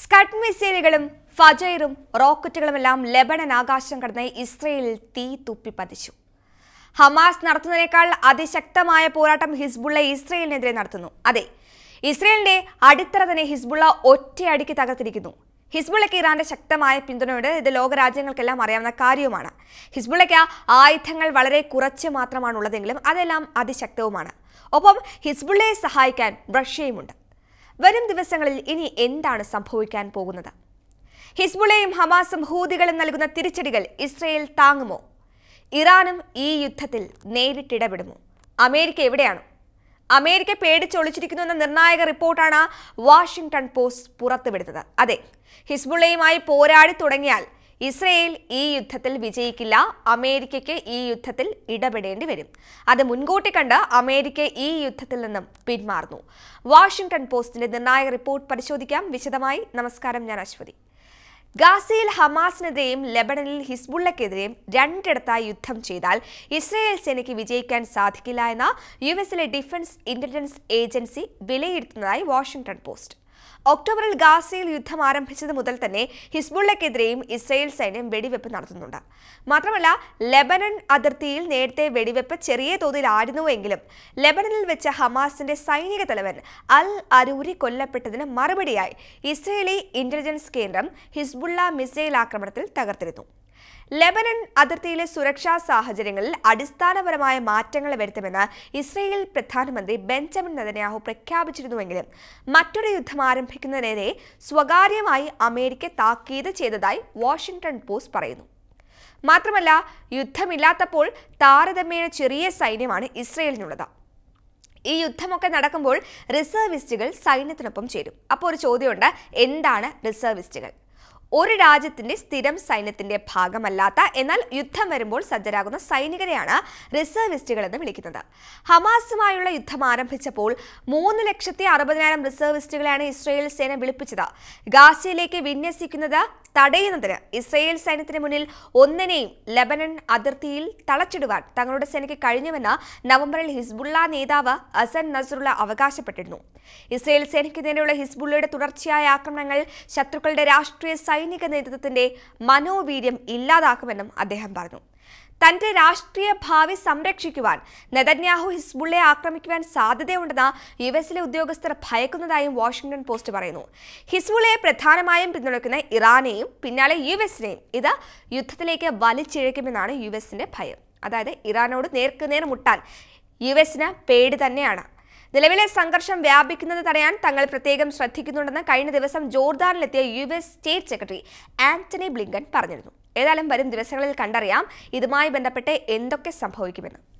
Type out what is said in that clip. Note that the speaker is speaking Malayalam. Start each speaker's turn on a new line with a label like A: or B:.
A: സ്കട്ട് മിസൈലുകളും ഫജൈറും റോക്കറ്റുകളുമെല്ലാം ലെബനൻ ആകാശം കടന്ന് ഇസ്രയേലിൽ തീ തുപ്പിപ്പതിച്ചു ഹമാസ് നടത്തുന്നതിനേക്കാൾ അതിശക്തമായ പോരാട്ടം ഹിസ്ബുള്ള ഇസ്രയേലിനെതിരെ നടത്തുന്നു അതെ ഇസ്രയേലിന്റെ അടിത്തറ തന്നെ ഹിസ്ബുള്ള ഒറ്റയടിക്ക് തകർത്തിരിക്കുന്നു ഹിസ്ബുള്ളയ്ക്ക് ഇറാന്റെ ശക്തമായ പിന്തുണയുണ്ട് ഇത് ലോകരാജ്യങ്ങൾക്കെല്ലാം അറിയാവുന്ന കാര്യവുമാണ് ഹിസ്ബുള്ളയ്ക്ക് ആയുധങ്ങൾ വളരെ കുറച്ച് മാത്രമാണുള്ളതെങ്കിലും അതെല്ലാം അതിശക്തവുമാണ് ഒപ്പം ഹിസ്ബുള്ളയെ സഹായിക്കാൻ റഷ്യയുമുണ്ട് വരും ദിവസങ്ങളിൽ ഇനി എന്താണ് സംഭവിക്കാൻ പോകുന്നത് ഹിസ്ബുളയും ഹമാസും ഹൂതികളും നൽകുന്ന തിരിച്ചടികൾ ഇസ്രയേൽ താങ്ങുമോ ഇറാനും ഈ യുദ്ധത്തിൽ നേരിട്ടിടപെടുമോ അമേരിക്ക എവിടെയാണ് അമേരിക്ക പേടിച്ചൊളിച്ചിരിക്കുന്നുവെന്ന എന്ന നിർണായക റിപ്പോർട്ടാണ് വാഷിംഗ്ടൺ പോസ്റ്റ് പുറത്തുവിടുന്നത് അതെ ഹിസ്ബുള്ളയുമായി പോരാടി തുടങ്ങിയാൽ ഇസ്രയേൽ ഈ യുദ്ധത്തിൽ വിജയിക്കില്ല അമേരിക്കയ്ക്ക് ഈ യുദ്ധത്തിൽ ഇടപെടേണ്ടി വരും അത് മുൻകൂട്ടി കണ്ട് അമേരിക്ക ഈ യുദ്ധത്തിൽ നിന്നും പിന്മാറുന്നു വാഷിംഗ്ടൺ പോസ്റ്റിന്റെ നിർണായക റിപ്പോർട്ട് പരിശോധിക്കാം വിശദമായി നമസ്കാരം ഞാൻ അശ്വതി ഗാസയിൽ ഹമാസിനെതിരെയും ലെബണനിൽ ഹിസ്ബുള്ളക്കെതിരെയും രണ്ടിടത്തായി യുദ്ധം ചെയ്താൽ ഇസ്രയേൽ സേനയ്ക്ക് വിജയിക്കാൻ സാധിക്കില്ല എന്ന യു എസിലെ ഡിഫൻസ് ഇന്റലിജൻസ് ഏജൻസി വിലയിരുത്തുന്നതായി വാഷിംഗ്ടൺ പോസ്റ്റ് ഒക്ടോബറിൽ ഗാസയിൽ യുദ്ധം ആരംഭിച്ചത് മുതൽ തന്നെ ഹിസ്ബുള്ളക്കെതിരെയും ഇസ്രയേൽ സൈന്യം വെടിവെപ്പ് നടത്തുന്നുണ്ട് മാത്രമല്ല ലെബനൻ അതിർത്തിയിൽ നേരത്തെ വെടിവെപ്പ് ചെറിയ തോതിൽ ആയിരുന്നുവെങ്കിലും ലെബനനിൽ വെച്ച ഹമാസിന്റെ സൈനിക തലവൻ അൽ അരൂരി കൊല്ലപ്പെട്ടതിന് മറുപടിയായി ഇസ്രയേലി ഇന്റലിജൻസ് കേന്ദ്രം ഹിസ്ബുള്ള മിസൈൽ ആക്രമണത്തിൽ തകർത്തിരുന്നു ലെബനൻ അതിർത്തിയിലെ സുരക്ഷാ സാഹചര്യങ്ങളിൽ അടിസ്ഥാനപരമായ മാറ്റങ്ങൾ വരുത്തുമെന്ന് ഇസ്രയേൽ പ്രധാനമന്ത്രി ബെഞ്ചമിൻ നെതന്യാഹു പ്രഖ്യാപിച്ചിരുന്നുവെങ്കിലും മറ്റൊരു യുദ്ധം ആരംഭിക്കുന്നതിനെതിരെ സ്വകാര്യമായി അമേരിക്ക താക്കീത് ചെയ്തതായി വാഷിംഗ്ടൺ പോസ്റ്റ് പറയുന്നു മാത്രമല്ല യുദ്ധമില്ലാത്തപ്പോൾ താരതമ്യേന ചെറിയ സൈന്യമാണ് ഇസ്രയേലിനുള്ളത് ഈ യുദ്ധമൊക്കെ നടക്കുമ്പോൾ റിസർവിസ്റ്റുകൾ സൈന്യത്തിനൊപ്പം ചേരും അപ്പോൾ ഒരു ചോദ്യമുണ്ട് എന്താണ് റിസർവിസ്റ്റുകൾ ഒരു രാജ്യത്തിന്റെ സ്ഥിരം സൈന്യത്തിന്റെ ഭാഗമല്ലാത്ത എന്നാൽ യുദ്ധം വരുമ്പോൾ സജ്ജരാകുന്ന സൈനികരെയാണ് റിസർവിസ്റ്റുകൾ എന്ന് വിളിക്കുന്നത് ഹമാസുമായുള്ള യുദ്ധം ആരംഭിച്ചപ്പോൾ മൂന്ന് ലക്ഷത്തി അറുപതിനായിരം റിസർവിസ്റ്റുകളെയാണ് ഇസ്രയേൽ സേന വിളിപ്പിച്ചത് ഗാസയിലേക്ക് വിന്യസിക്കുന്നത് തടയുന്നതിന് ഇസ്രയേൽ സൈന്യത്തിന് മുന്നിൽ ഒന്നിനെയും ലബനൻ അതിർത്തിയിൽ തളച്ചിടുവാൻ തങ്ങളുടെ സേനയ്ക്ക് കഴിഞ്ഞുവെന്ന് നവംബറിൽ ഹിസ്ബുള്ള നേതാവ് അസൻ നസറുള്ള അവകാശപ്പെട്ടിരുന്നു ഇസ്രയേൽ സേനയ്ക്കെതിരെയുള്ള ഹിസ്ബുള്ളയുടെ തുടർച്ചയായ ആക്രമണങ്ങൾ ശത്രുക്കളുടെ രാഷ്ട്രീയ സൈനിക നേതൃത്വത്തിന്റെ മനോവീര്യം ഇല്ലാതാക്കുമെന്നും അദ്ദേഹം പറഞ്ഞു തന്റെ രാഷ്ട്രീയ ഭാവി സംരക്ഷിക്കുവാൻ നെതന്യാഹു ഹിസ്ബുള്ളെ ആക്രമിക്കുവാൻ സാധ്യതയുണ്ടെന്ന യു എസിലെ ഉദ്യോഗസ്ഥർ ഭയക്കുന്നതായും വാഷിംഗ്ടൺ പോസ്റ്റ് പറയുന്നു ഹിസ്ബുള്ളയെ പ്രധാനമായും പിന്തുണയ്ക്കുന്ന ഇറാനെയും പിന്നാലെ യു എസിനെയും ഇത് യുദ്ധത്തിലേക്ക് വലിച്ചിഴക്കുമെന്നാണ് യു എസിന്റെ ഭയം അതായത് ഇറാനോട് നേർക്കുനേർ മുട്ടാൻ യു എസിന് പേടി തന്നെയാണ് നിലവിലെ സംഘർഷം വ്യാപിക്കുന്നത് തടയാൻ തങ്ങൾ പ്രത്യേകം ശ്രദ്ധിക്കുന്നുണ്ടെന്ന് കഴിഞ്ഞ ദിവസം ജോർദാനിലെത്തിയ U S state secretary Antony Blinken പറഞ്ഞിരുന്നു ഏതായാലും വരും ദിവസങ്ങളിൽ കണ്ടറിയാം ഇതുമായി ബന്ധപ്പെട്ട് എന്തൊക്കെ സംഭവിക്കുമെന്ന്